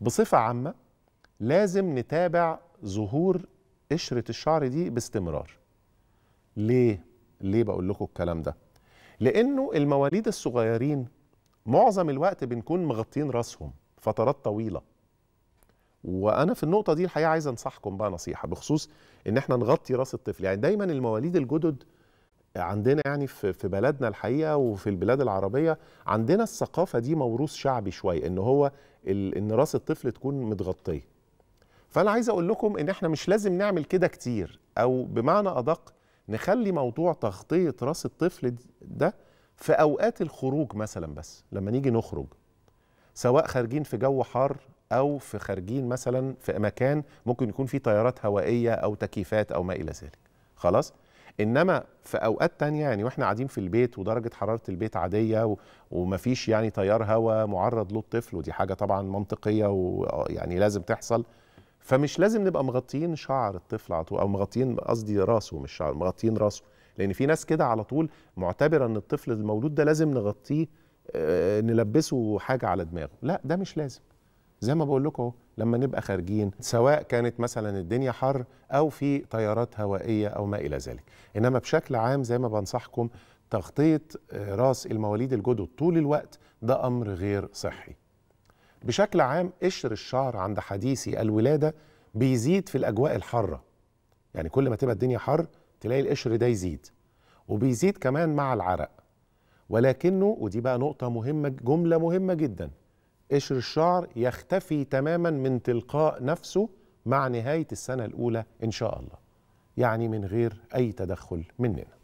بصفه عامه لازم نتابع ظهور قشره الشعر دي باستمرار ليه ليه بقول لكم الكلام ده لانه المواليد الصغيرين معظم الوقت بنكون مغطيين راسهم فترات طويله وانا في النقطه دي الحقيقه عايز انصحكم بقى نصيحه بخصوص ان احنا نغطي راس الطفل يعني دايما المواليد الجدد عندنا يعني في بلدنا الحقيقه وفي البلاد العربيه عندنا الثقافه دي موروث شعبي شويه ان هو ان راس الطفل تكون متغطيه فانا عايز اقول لكم ان احنا مش لازم نعمل كده كتير او بمعنى ادق نخلي موضوع تغطيه راس الطفل ده في اوقات الخروج مثلا بس لما نيجي نخرج سواء خارجين في جو حار او في خارجين مثلا في مكان ممكن يكون فيه تيارات هوائيه او تكييفات او ما الى ذلك خلاص انما في اوقات تانية يعني واحنا قاعدين في البيت ودرجه حراره البيت عاديه ومفيش يعني تيار هواء معرض له الطفل ودي حاجه طبعا منطقيه ويعني لازم تحصل فمش لازم نبقى مغطيين شعر الطفل على طول او مغطيين قصدي راسه مش شعر مغطيين راسه لان في ناس كده على طول معتبره ان الطفل المولود ده لازم نغطيه آه، نلبسه حاجه على دماغه لا ده مش لازم زي ما بقول لكم لما نبقى خارجين سواء كانت مثلا الدنيا حر او في تيارات هوائيه او ما الى ذلك انما بشكل عام زي ما بنصحكم تغطيه آه، راس المواليد الجدد طول الوقت ده امر غير صحي بشكل عام قشر الشعر عند حديثي الولاده بيزيد في الاجواء الحاره يعني كل ما تبقى الدنيا حر تلاقي القشر ده يزيد وبيزيد كمان مع العرق ولكنه ودي بقى نقطه مهمه جمله مهمه جدا قشر الشعر يختفي تماما من تلقاء نفسه مع نهاية السنة الأولى إن شاء الله يعني من غير أي تدخل مننا